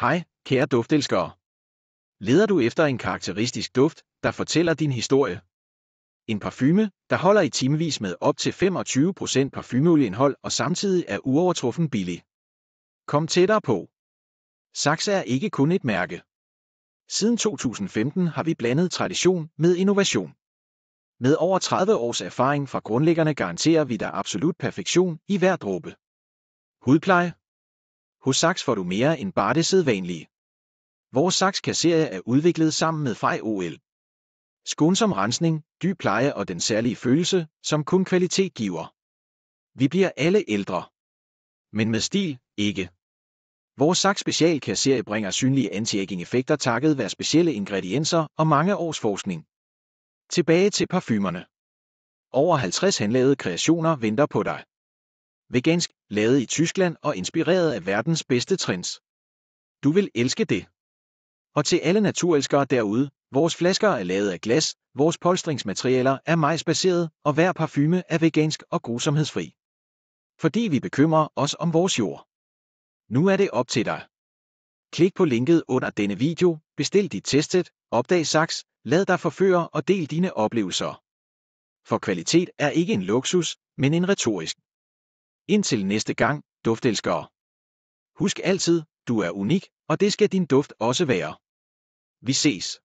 Hej, kære duftelskere. Leder du efter en karakteristisk duft, der fortæller din historie? En parfume, der holder i timevis med op til 25% parfumeolieindhold og samtidig er uovertruffen billig. Kom tættere på. Saxe er ikke kun et mærke. Siden 2015 har vi blandet tradition med innovation. Med over 30 års erfaring fra grundlæggerne garanterer vi dig absolut perfektion i hver dråbe. Hudpleje, hos Saks får du mere end bare det sædvanlige. Vores Saks kasserie er udviklet sammen med Frej OL. Skånsom rensning, dyb pleje og den særlige følelse, som kun kvalitet giver. Vi bliver alle ældre. Men med stil, ikke. Vores Saks specialkasserie bringer synlige anti-aging-effekter takket være specielle ingredienser og mange års forskning. Tilbage til parfumerne. Over 50 handlavede kreationer venter på dig. Vegansk, lavet i Tyskland og inspireret af verdens bedste trends. Du vil elske det. Og til alle naturelskere derude, vores flasker er lavet af glas, vores polstringsmaterialer er majsbaseret, og hver parfume er vegansk og grusomhedsfri. Fordi vi bekymrer os om vores jord. Nu er det op til dig. Klik på linket under denne video, bestil dit testet, opdag Saks, lad dig forføre og del dine oplevelser. For kvalitet er ikke en luksus, men en retorisk Indtil næste gang, duftelskere. Husk altid, du er unik, og det skal din duft også være. Vi ses.